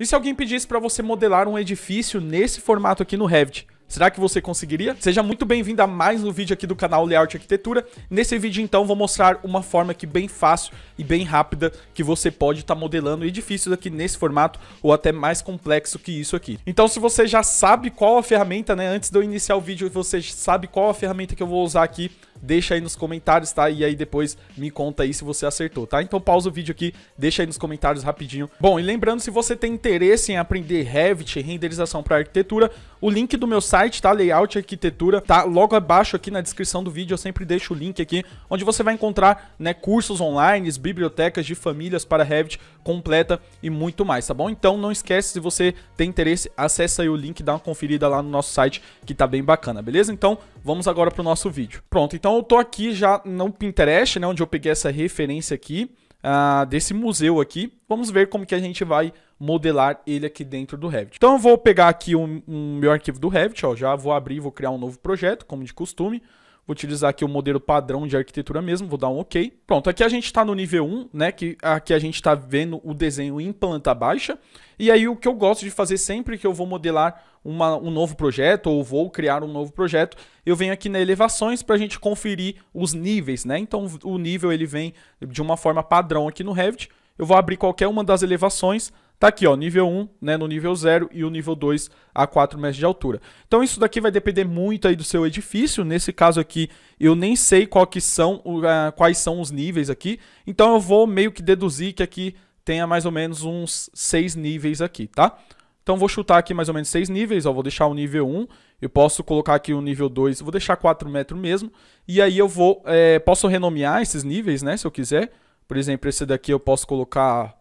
E se alguém pedisse para você modelar um edifício nesse formato aqui no Revit? Será que você conseguiria? Seja muito bem-vindo a mais um vídeo aqui do canal Layout Arquitetura. Nesse vídeo, então, vou mostrar uma forma que bem fácil e bem rápida que você pode estar tá modelando edifícios aqui nesse formato ou até mais complexo que isso aqui. Então, se você já sabe qual a ferramenta, né? Antes de eu iniciar o vídeo, você sabe qual a ferramenta que eu vou usar aqui deixa aí nos comentários, tá? E aí depois me conta aí se você acertou, tá? Então pausa o vídeo aqui, deixa aí nos comentários rapidinho. Bom, e lembrando, se você tem interesse em aprender Revit, renderização para arquitetura, o link do meu site, tá? Layout Arquitetura, tá logo abaixo aqui na descrição do vídeo, eu sempre deixo o link aqui, onde você vai encontrar, né, cursos online, bibliotecas de famílias para Revit completa e muito mais, tá bom? Então não esquece, se você tem interesse, acessa aí o link, dá uma conferida lá no nosso site que tá bem bacana, beleza? Então, Vamos agora para o nosso vídeo. Pronto, então eu tô aqui já no Pinterest, né, onde eu peguei essa referência aqui uh, desse museu aqui. Vamos ver como que a gente vai modelar ele aqui dentro do Revit. Então eu vou pegar aqui o um, um, meu arquivo do Revit, ó, já vou abrir, vou criar um novo projeto, como de costume. Vou utilizar aqui o modelo padrão de arquitetura mesmo, vou dar um OK. Pronto, aqui a gente está no nível 1, né? Que aqui a gente está vendo o desenho em planta baixa. E aí o que eu gosto de fazer sempre que eu vou modelar uma, um novo projeto ou vou criar um novo projeto, eu venho aqui na elevações para a gente conferir os níveis, né? Então o nível ele vem de uma forma padrão aqui no Revit. Eu vou abrir qualquer uma das elevações, Tá aqui, ó, nível 1, né, no nível 0 e o nível 2 a 4 metros de altura. Então isso daqui vai depender muito aí do seu edifício. Nesse caso aqui, eu nem sei qual que são, uh, quais são os níveis aqui. Então eu vou meio que deduzir que aqui tenha mais ou menos uns 6 níveis aqui, tá? Então vou chutar aqui mais ou menos 6 níveis, ó, vou deixar o nível 1, eu posso colocar aqui o nível 2, vou deixar 4 metros mesmo. E aí eu vou, é, posso renomear esses níveis, né, se eu quiser. Por exemplo, esse daqui eu posso colocar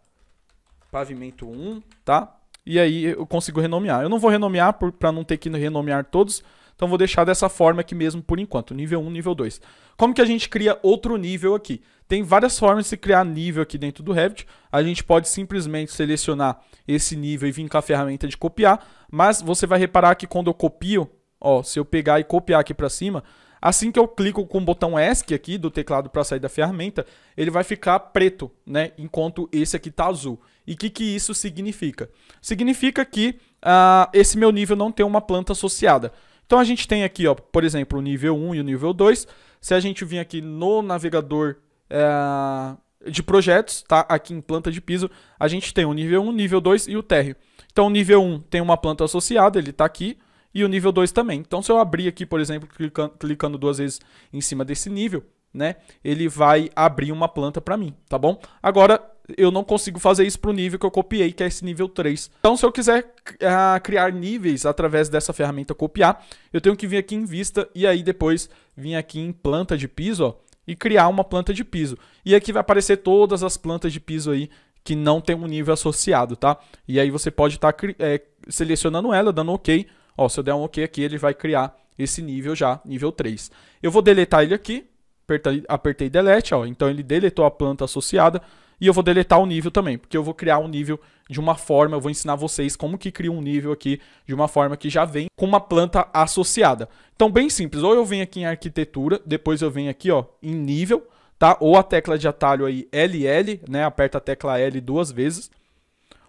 pavimento 1, tá? E aí eu consigo renomear. Eu não vou renomear para não ter que renomear todos, então vou deixar dessa forma aqui mesmo por enquanto, nível 1, nível 2. Como que a gente cria outro nível aqui? Tem várias formas de se criar nível aqui dentro do Revit. A gente pode simplesmente selecionar esse nível e vir com a ferramenta de copiar, mas você vai reparar que quando eu copio, ó, se eu pegar e copiar aqui para cima, assim que eu clico com o botão ESC aqui do teclado para sair da ferramenta, ele vai ficar preto, né, enquanto esse aqui tá azul. E o que, que isso significa? Significa que uh, esse meu nível não tem uma planta associada. Então a gente tem aqui, ó, por exemplo, o nível 1 e o nível 2. Se a gente vir aqui no navegador uh, de projetos, tá? Aqui em planta de piso, a gente tem o nível 1, nível 2 e o térreo. Então o nível 1 tem uma planta associada, ele está aqui e o nível 2 também. Então, se eu abrir aqui, por exemplo, clicando, clicando, duas vezes em cima desse nível, né? Ele vai abrir uma planta para mim, tá bom? Agora, eu não consigo fazer isso para o nível que eu copiei, que é esse nível 3. Então, se eu quiser uh, criar níveis através dessa ferramenta copiar, eu tenho que vir aqui em vista e aí depois vir aqui em planta de piso, ó, e criar uma planta de piso. E aqui vai aparecer todas as plantas de piso aí que não tem um nível associado, tá? E aí você pode estar tá, é, selecionando ela, dando OK. Ó, se eu der um OK aqui, ele vai criar esse nível já, nível 3. Eu vou deletar ele aqui, apertei, apertei delete, ó, então ele deletou a planta associada. E eu vou deletar o nível também, porque eu vou criar um nível de uma forma, eu vou ensinar vocês como que cria um nível aqui de uma forma que já vem com uma planta associada. Então, bem simples, ou eu venho aqui em arquitetura, depois eu venho aqui ó, em nível, tá? Ou a tecla de atalho aí LL, né? Aperta a tecla L duas vezes.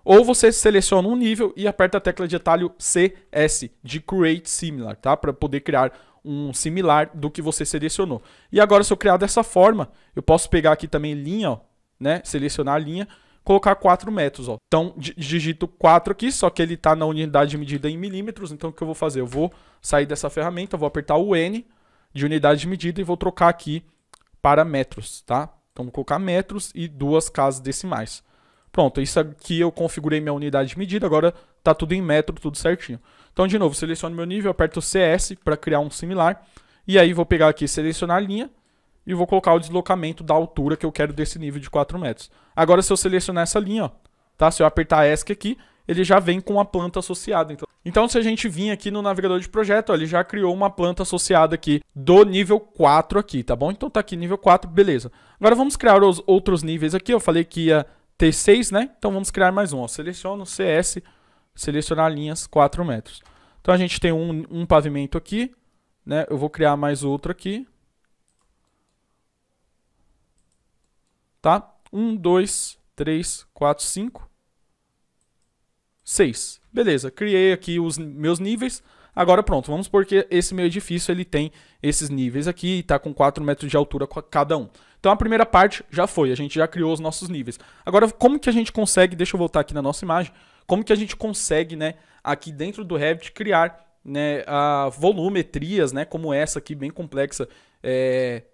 Ou você seleciona um nível e aperta a tecla de atalho CS, de Create Similar, tá? Para poder criar um similar do que você selecionou. E agora, se eu criar dessa forma, eu posso pegar aqui também linha, ó, né? Selecionar a linha, colocar 4 metros, ó. Então, digito 4 aqui, só que ele está na unidade de medida em milímetros, então o que eu vou fazer? Eu vou sair dessa ferramenta, vou apertar o N de unidade de medida e vou trocar aqui para metros, tá? Então, vou colocar metros e duas casas decimais. Pronto, isso aqui eu configurei minha unidade de medida, agora tá tudo em metro, tudo certinho. Então, de novo, seleciono meu nível, aperto CS para criar um similar, e aí vou pegar aqui, selecionar a linha, e vou colocar o deslocamento da altura que eu quero desse nível de 4 metros. Agora, se eu selecionar essa linha, ó, tá? se eu apertar ESC aqui, ele já vem com a planta associada. Então, então se a gente vir aqui no navegador de projeto, ó, ele já criou uma planta associada aqui do nível 4 aqui, tá bom? Então tá aqui nível 4, beleza. Agora vamos criar os outros níveis aqui, eu falei que ia ter 6, né? Então vamos criar mais um, ó. seleciono CS, selecionar linhas 4 metros. Então a gente tem um, um pavimento aqui, né? Eu vou criar mais outro aqui, tá? 1, 2, 3, 4, 5, 6. Beleza, criei aqui os meus níveis. Agora pronto, vamos porque esse meu edifício ele tem esses níveis aqui e está com 4 metros de altura cada um. Então a primeira parte já foi, a gente já criou os nossos níveis. Agora como que a gente consegue, deixa eu voltar aqui na nossa imagem, como que a gente consegue, né, aqui dentro do Revit criar né, a volumetrias, né, como essa aqui bem complexa, é,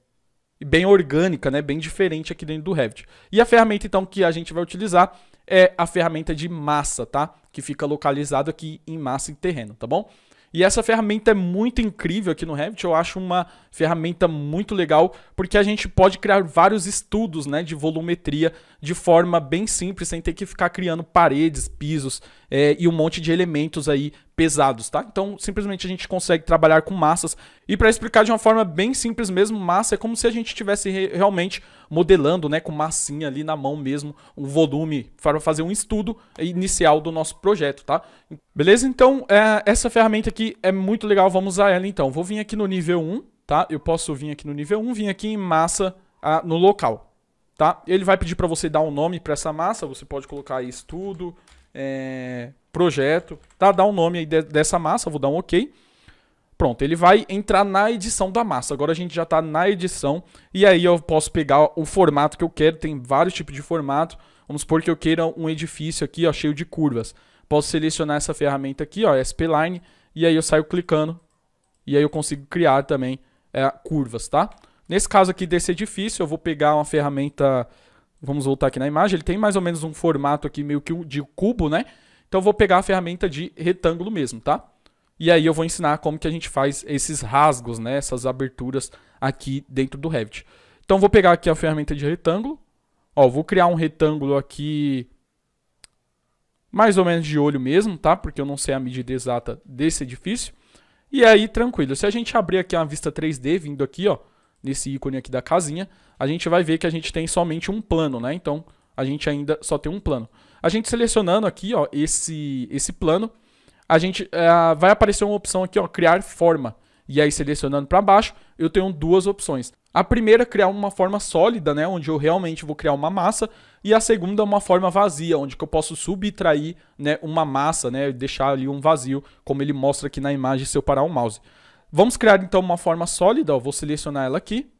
bem orgânica, né? bem diferente aqui dentro do Revit. E a ferramenta então que a gente vai utilizar é a ferramenta de massa, tá? Que fica localizado aqui em massa e terreno, tá bom? E essa ferramenta é muito incrível aqui no Revit, eu acho uma ferramenta muito legal, porque a gente pode criar vários estudos né, de volumetria de forma bem simples, sem ter que ficar criando paredes, pisos é, e um monte de elementos aí pesados, tá? Então, simplesmente a gente consegue trabalhar com massas. E para explicar de uma forma bem simples mesmo, massa é como se a gente estivesse re realmente modelando, né, com massinha ali na mão mesmo, um volume para fazer um estudo inicial do nosso projeto, tá? Beleza? Então, é, essa ferramenta aqui é muito legal, vamos usar ela então. Vou vir aqui no nível 1, tá? Eu posso vir aqui no nível 1, vir aqui em massa a, ah, no local tá? Ele vai pedir para você dar um nome para essa massa, você pode colocar aí estudo, é, projeto, tá? Dá um nome aí de, dessa massa, vou dar um ok. Pronto, ele vai entrar na edição da massa. Agora a gente já está na edição e aí eu posso pegar o formato que eu quero, tem vários tipos de formato. Vamos supor que eu queira um edifício aqui, ó, cheio de curvas. Posso selecionar essa ferramenta aqui, ó, spline, e aí eu saio clicando e aí eu consigo criar também é, curvas, tá? Nesse caso aqui desse edifício, eu vou pegar uma ferramenta, vamos voltar aqui na imagem, ele tem mais ou menos um formato aqui meio que de cubo, né? Então eu vou pegar a ferramenta de retângulo mesmo, tá? E aí eu vou ensinar como que a gente faz esses rasgos, né? Essas aberturas aqui dentro do Revit. Então vou pegar aqui a ferramenta de retângulo. Ó, vou criar um retângulo aqui mais ou menos de olho mesmo, tá? Porque eu não sei a medida exata desse edifício. E aí, tranquilo. Se a gente abrir aqui uma vista 3D, vindo aqui, ó, nesse ícone aqui da casinha, a gente vai ver que a gente tem somente um plano, né? Então, a gente ainda só tem um plano. A gente selecionando aqui, ó, esse, esse plano, a gente é, vai aparecer uma opção aqui, ó, criar forma. E aí, selecionando para baixo, eu tenho duas opções. A primeira, criar uma forma sólida, né, onde eu realmente vou criar uma massa, e a segunda, uma forma vazia, onde eu posso subtrair, né, uma massa, né, deixar ali um vazio, como ele mostra aqui na imagem se eu parar o mouse. Vamos criar então uma forma sólida, ó, vou selecionar ela aqui.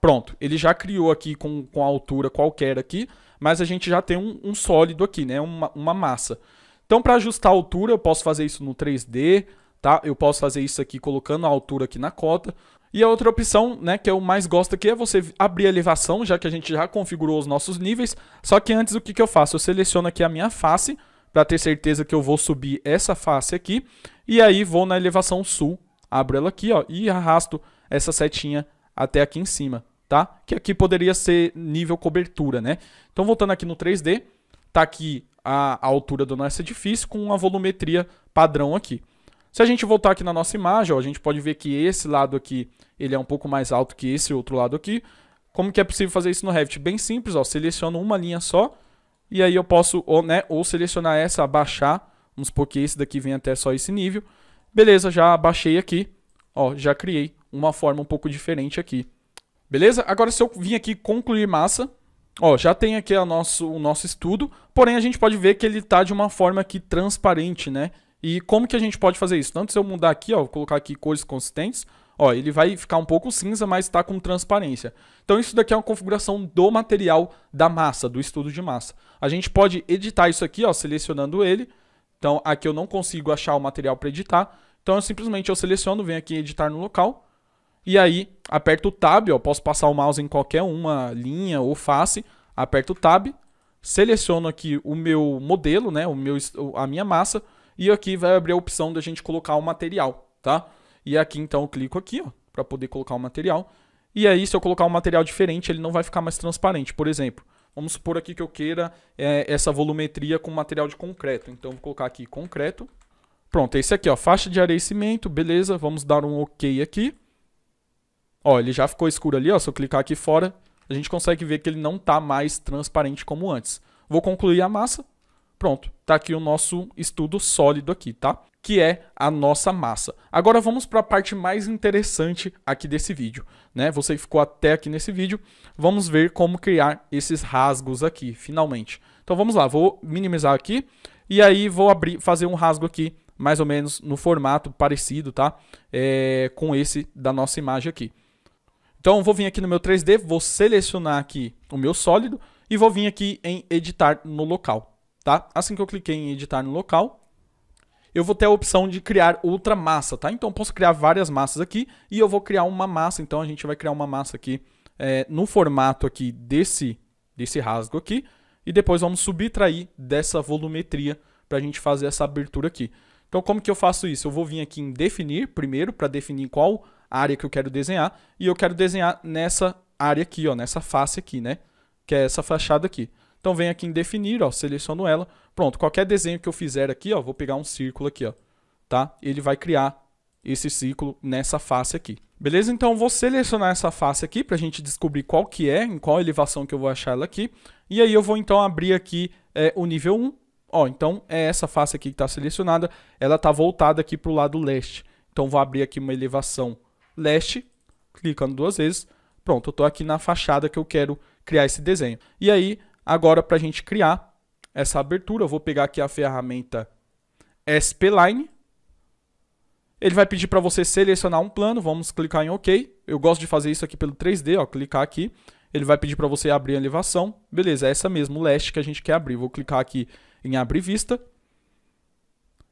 Pronto, ele já criou aqui com, com a altura qualquer aqui, mas a gente já tem um, um sólido aqui, né? uma, uma massa. Então para ajustar a altura eu posso fazer isso no 3D, tá? Eu posso fazer isso aqui colocando a altura aqui na cota. E a outra opção, né, que eu mais gosto aqui é você abrir a elevação, já que a gente já configurou os nossos níveis. Só que antes o que, que eu faço? Eu seleciono aqui a minha face, para ter certeza que eu vou subir essa face aqui. E aí vou na elevação sul abro ela aqui, ó, e arrasto essa setinha até aqui em cima, tá? Que aqui poderia ser nível cobertura, né? Então, voltando aqui no 3D, tá aqui a, a altura do nosso edifício com uma volumetria padrão aqui. Se a gente voltar aqui na nossa imagem, ó, a gente pode ver que esse lado aqui ele é um pouco mais alto que esse outro lado aqui. Como que é possível fazer isso no Revit? Bem simples, ó, seleciono uma linha só e aí eu posso ou, né, ou selecionar essa, abaixar, vamos supor que esse daqui vem até só esse nível. Beleza, já baixei aqui. Ó, já criei uma forma um pouco diferente aqui. Beleza? Agora se eu vim aqui concluir massa, ó, já tem aqui a nosso, o nosso estudo, porém a gente pode ver que ele está de uma forma aqui transparente, né? E como que a gente pode fazer isso? Tanto se eu mudar aqui, ó, colocar aqui cores consistentes, ó, ele vai ficar um pouco cinza, mas está com transparência. Então isso daqui é uma configuração do material da massa, do estudo de massa. A gente pode editar isso aqui, ó, selecionando ele, então aqui eu não consigo achar o material para editar. Então eu simplesmente eu seleciono, venho aqui editar no local. E aí aperto o tab, ó, posso passar o mouse em qualquer uma linha ou face. Aperto o tab, seleciono aqui o meu modelo, né, o meu, a minha massa. E aqui vai abrir a opção da gente colocar o material, tá? E aqui então eu clico aqui, ó, para poder colocar o material. E aí se eu colocar um material diferente, ele não vai ficar mais transparente, por exemplo. Vamos supor aqui que eu queira é, essa volumetria com material de concreto. Então, vou colocar aqui concreto. Pronto, é esse aqui, ó, faixa de areia e cimento, beleza. Vamos dar um OK aqui. Ó, ele já ficou escuro ali, ó. Se eu clicar aqui fora, a gente consegue ver que ele não tá mais transparente como antes. Vou concluir a massa. Pronto, tá aqui o nosso estudo sólido aqui, tá? que é a nossa massa. Agora vamos para a parte mais interessante aqui desse vídeo, né? Você ficou até aqui nesse vídeo, vamos ver como criar esses rasgos aqui, finalmente. Então vamos lá, vou minimizar aqui e aí vou abrir, fazer um rasgo aqui, mais ou menos no formato parecido, tá? É, com esse da nossa imagem aqui. Então vou vir aqui no meu 3D, vou selecionar aqui o meu sólido e vou vir aqui em editar no local, tá? Assim que eu cliquei em editar no local, eu vou ter a opção de criar outra massa, tá? Então eu posso criar várias massas aqui e eu vou criar uma massa, então a gente vai criar uma massa aqui é, no formato aqui desse, desse rasgo aqui e depois vamos subtrair dessa volumetria para a gente fazer essa abertura aqui. Então como que eu faço isso? Eu vou vir aqui em definir primeiro para definir qual área que eu quero desenhar e eu quero desenhar nessa área aqui, ó, nessa face aqui, né? Que é essa fachada aqui. Então vem aqui em definir, ó, seleciono ela. Pronto, qualquer desenho que eu fizer aqui, ó, vou pegar um círculo aqui, ó, tá? Ele vai criar esse círculo nessa face aqui. Beleza? Então vou selecionar essa face aqui para a gente descobrir qual que é, em qual elevação que eu vou achar ela aqui. E aí eu vou então abrir aqui é, o nível 1. Ó, então é essa face aqui que está selecionada, ela está voltada aqui para o lado leste. Então vou abrir aqui uma elevação leste, clicando duas vezes. Pronto, eu estou aqui na fachada que eu quero criar esse desenho. E aí Agora, para a gente criar essa abertura, eu vou pegar aqui a ferramenta SPLine. Ele vai pedir para você selecionar um plano, vamos clicar em OK. Eu gosto de fazer isso aqui pelo 3D, ó, clicar aqui. Ele vai pedir para você abrir a elevação. Beleza, é essa mesmo, o leste que a gente quer abrir. Vou clicar aqui em abrir vista.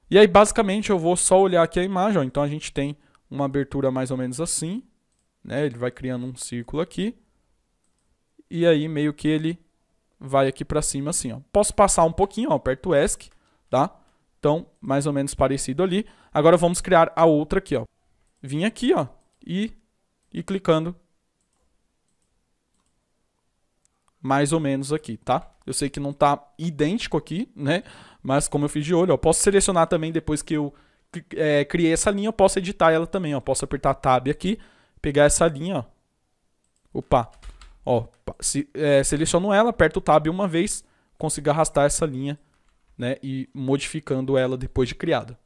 E aí, basicamente, eu vou só olhar aqui a imagem. Ó. Então, a gente tem uma abertura mais ou menos assim. Né? Ele vai criando um círculo aqui. E aí, meio que ele vai aqui para cima assim, ó. Posso passar um pouquinho, ó, aperto o ESC, tá? Então, mais ou menos parecido ali. Agora vamos criar a outra aqui, ó. Vim aqui, ó, e, e clicando. Mais ou menos aqui, tá? Eu sei que não tá idêntico aqui, né? Mas como eu fiz de olho, ó, posso selecionar também depois que eu é, criei essa linha, eu posso editar ela também, ó. Posso apertar Tab aqui, pegar essa linha, ó. Opa, Ó, se, é, seleciono ela, aperto o Tab uma vez, consigo arrastar essa linha né, e modificando ela depois de criada.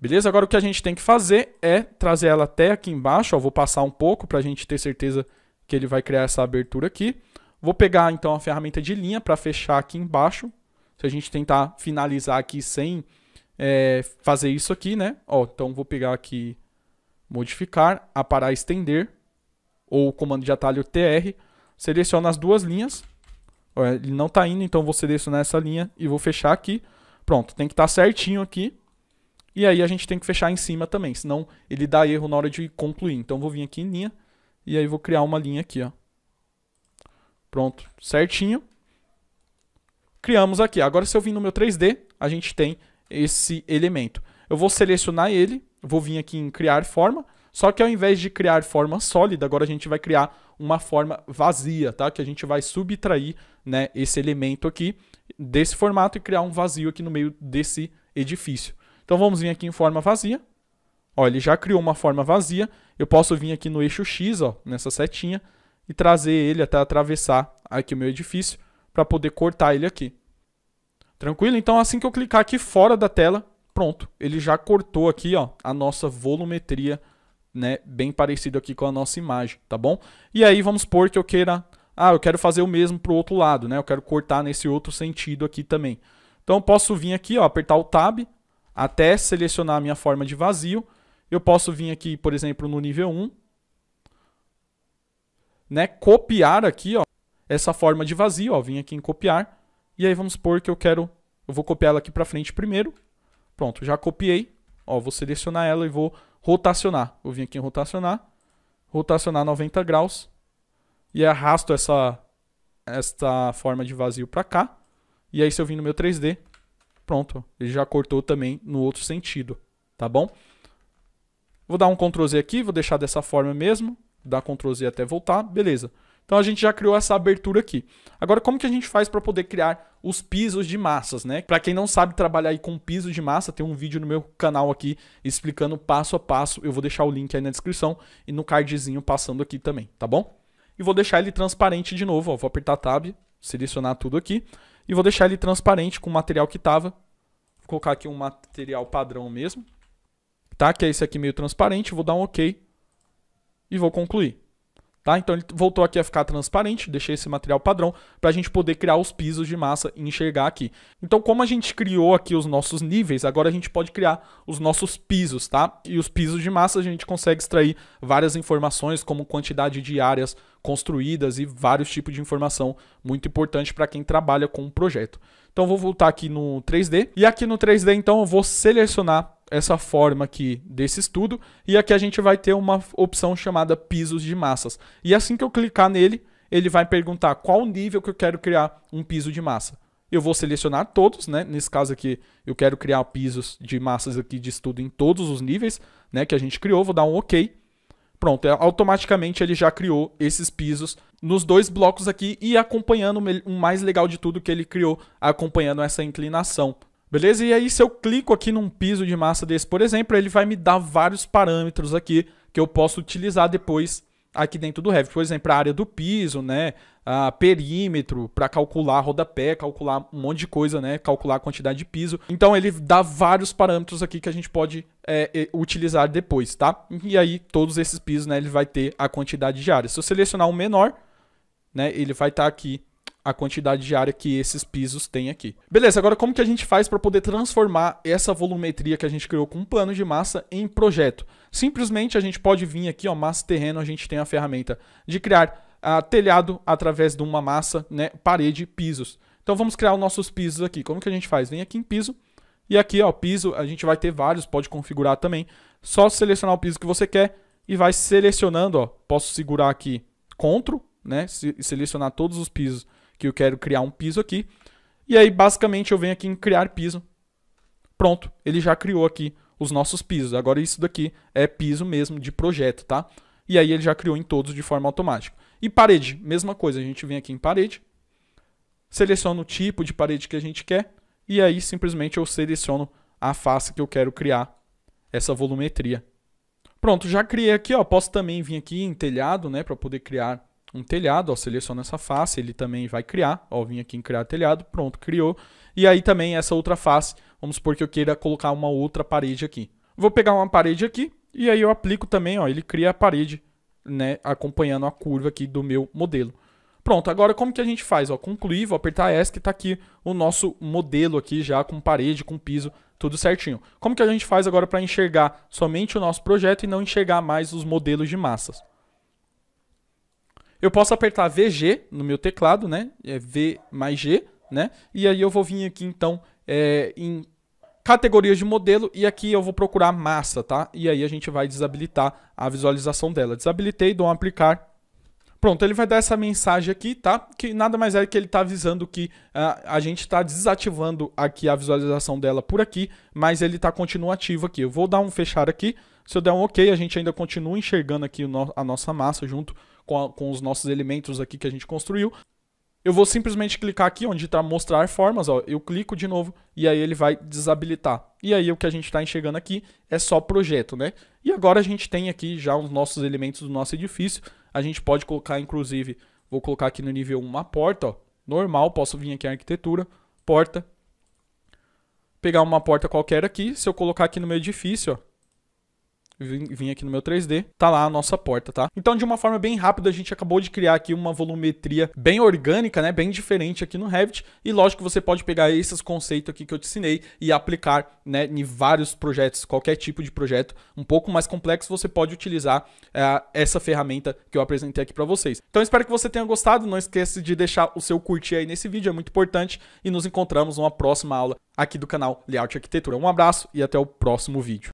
Beleza? Agora o que a gente tem que fazer é trazer ela até aqui embaixo. Ó, vou passar um pouco para a gente ter certeza que ele vai criar essa abertura aqui. Vou pegar então a ferramenta de linha para fechar aqui embaixo. Se a gente tentar finalizar aqui sem é, fazer isso aqui, né? Ó, então vou pegar aqui, modificar, aparar, estender ou o comando de atalho TR, seleciono as duas linhas, ele não está indo, então vou selecionar essa linha e vou fechar aqui. Pronto, tem que estar tá certinho aqui. E aí a gente tem que fechar em cima também, senão ele dá erro na hora de concluir. Então vou vir aqui em linha e aí vou criar uma linha aqui, ó. Pronto, certinho. Criamos aqui. Agora se eu vir no meu 3D, a gente tem esse elemento. Eu vou selecionar ele, vou vir aqui em criar forma só que ao invés de criar forma sólida, agora a gente vai criar uma forma vazia, tá? Que a gente vai subtrair né, esse elemento aqui desse formato e criar um vazio aqui no meio desse edifício. Então vamos vir aqui em forma vazia. Ó, ele já criou uma forma vazia. Eu posso vir aqui no eixo X, ó, nessa setinha, e trazer ele até atravessar aqui o meu edifício para poder cortar ele aqui. Tranquilo? Então assim que eu clicar aqui fora da tela, pronto. Ele já cortou aqui ó, a nossa volumetria né, bem parecido aqui com a nossa imagem, tá bom? E aí vamos supor que eu queira, ah, eu quero fazer o mesmo para o outro lado, né? Eu quero cortar nesse outro sentido aqui também. Então eu posso vir aqui, ó, apertar o tab até selecionar a minha forma de vazio. Eu posso vir aqui, por exemplo, no nível 1, né, copiar aqui, ó, essa forma de vazio, ó, vim aqui em copiar, e aí vamos supor que eu quero, eu vou copiar ela aqui para frente primeiro. Pronto, já copiei. Ó, vou selecionar ela e vou rotacionar. Eu vim aqui em rotacionar, rotacionar 90 graus e arrasto essa esta forma de vazio para cá. E aí se eu vim no meu 3D, pronto, ele já cortou também no outro sentido, tá bom? Vou dar um Ctrl Z aqui, vou deixar dessa forma mesmo, dar Ctrl Z até voltar, beleza. Então a gente já criou essa abertura aqui. Agora, como que a gente faz para poder criar os pisos de massas, né? Para quem não sabe trabalhar aí com piso de massa, tem um vídeo no meu canal aqui explicando passo a passo. Eu vou deixar o link aí na descrição e no cardzinho passando aqui também, tá bom? E vou deixar ele transparente de novo, ó. Vou apertar Tab, selecionar tudo aqui e vou deixar ele transparente com o material que tava. Vou colocar aqui um material padrão mesmo, tá? Que é esse aqui meio transparente. Vou dar um OK e vou concluir. Tá? Então ele voltou aqui a ficar transparente, deixei esse material padrão para a gente poder criar os pisos de massa e enxergar aqui. Então como a gente criou aqui os nossos níveis, agora a gente pode criar os nossos pisos, tá? E os pisos de massa a gente consegue extrair várias informações como quantidade de áreas construídas e vários tipos de informação muito importante para quem trabalha com o um projeto. Então vou voltar aqui no 3D e aqui no 3D então eu vou selecionar essa forma aqui desse estudo e aqui a gente vai ter uma opção chamada pisos de massas. E assim que eu clicar nele, ele vai perguntar qual nível que eu quero criar um piso de massa. Eu vou selecionar todos, né? Nesse caso aqui, eu quero criar pisos de massas aqui de estudo em todos os níveis, né, que a gente criou, vou dar um OK. Pronto, é, automaticamente ele já criou esses pisos nos dois blocos aqui e acompanhando o mais legal de tudo que ele criou, acompanhando essa inclinação, Beleza? E aí, se eu clico aqui num piso de massa desse, por exemplo, ele vai me dar vários parâmetros aqui que eu posso utilizar depois aqui dentro do Revit. Por exemplo, a área do piso, né? a perímetro, para calcular rodapé, calcular um monte de coisa, né? Calcular a quantidade de piso. Então, ele dá vários parâmetros aqui que a gente pode é, utilizar depois, tá? E aí, todos esses pisos, né? Ele vai ter a quantidade de área. Se eu selecionar o um menor, né? Ele vai estar tá aqui a quantidade de área que esses pisos têm aqui. Beleza, agora como que a gente faz para poder transformar essa volumetria que a gente criou com um plano de massa em projeto? Simplesmente a gente pode vir aqui, ó, massa terreno, a gente tem a ferramenta de criar ah, telhado através de uma massa, né, parede, pisos. Então vamos criar os nossos pisos aqui. Como que a gente faz? Vem aqui em piso, e aqui, ó, piso, a gente vai ter vários, pode configurar também. Só selecionar o piso que você quer e vai selecionando, ó, posso segurar aqui CTRL, né, se selecionar todos os pisos que eu quero criar um piso aqui. E aí, basicamente, eu venho aqui em criar piso. Pronto, ele já criou aqui os nossos pisos. Agora, isso daqui é piso mesmo de projeto, tá? E aí, ele já criou em todos de forma automática. E parede, mesma coisa. A gente vem aqui em parede, seleciona o tipo de parede que a gente quer, e aí, simplesmente, eu seleciono a face que eu quero criar essa volumetria. Pronto, já criei aqui, ó. Posso também vir aqui em telhado, né, para poder criar um telhado, ó, seleciona essa face, ele também vai criar, ó, vim aqui em criar telhado, pronto, criou. E aí também essa outra face, vamos supor que eu queira colocar uma outra parede aqui. Vou pegar uma parede aqui e aí eu aplico também, ó, ele cria a parede, né, acompanhando a curva aqui do meu modelo. Pronto, agora como que a gente faz? Ó, concluir, vou apertar ESC, está aqui o nosso modelo aqui já com parede, com piso, tudo certinho. Como que a gente faz agora para enxergar somente o nosso projeto e não enxergar mais os modelos de massas? Eu posso apertar VG no meu teclado, né? É V mais G, né? E aí eu vou vir aqui então é, em categorias de modelo e aqui eu vou procurar massa, tá? E aí a gente vai desabilitar a visualização dela. Desabilitei, dou um aplicar. Pronto, ele vai dar essa mensagem aqui, tá? Que nada mais é que ele está avisando que uh, a gente está desativando aqui a visualização dela por aqui, mas ele está ativo aqui. Eu vou dar um fechar aqui. Se eu der um OK, a gente ainda continua enxergando aqui no a nossa massa junto com, a, com os nossos elementos aqui que a gente construiu. Eu vou simplesmente clicar aqui onde está mostrar formas, ó, eu clico de novo e aí ele vai desabilitar. E aí o que a gente está enxergando aqui é só projeto, né? E agora a gente tem aqui já os nossos elementos do nosso edifício. A gente pode colocar, inclusive, vou colocar aqui no nível 1 uma porta, ó, normal, posso vir aqui em arquitetura, porta. Pegar uma porta qualquer aqui, se eu colocar aqui no meu edifício, ó, vim, vim aqui no meu 3D, tá lá a nossa porta, tá? Então, de uma forma bem rápida, a gente acabou de criar aqui uma volumetria bem orgânica, né? Bem diferente aqui no Revit. E lógico, que você pode pegar esses conceitos aqui que eu te ensinei e aplicar né, em vários projetos, qualquer tipo de projeto um pouco mais complexo, você pode utilizar é, essa ferramenta que eu apresentei aqui para vocês. Então, espero que você tenha gostado. Não esqueça de deixar o seu curtir aí nesse vídeo, é muito importante. E nos encontramos numa próxima aula aqui do canal Layout Arquitetura. Um abraço e até o próximo vídeo.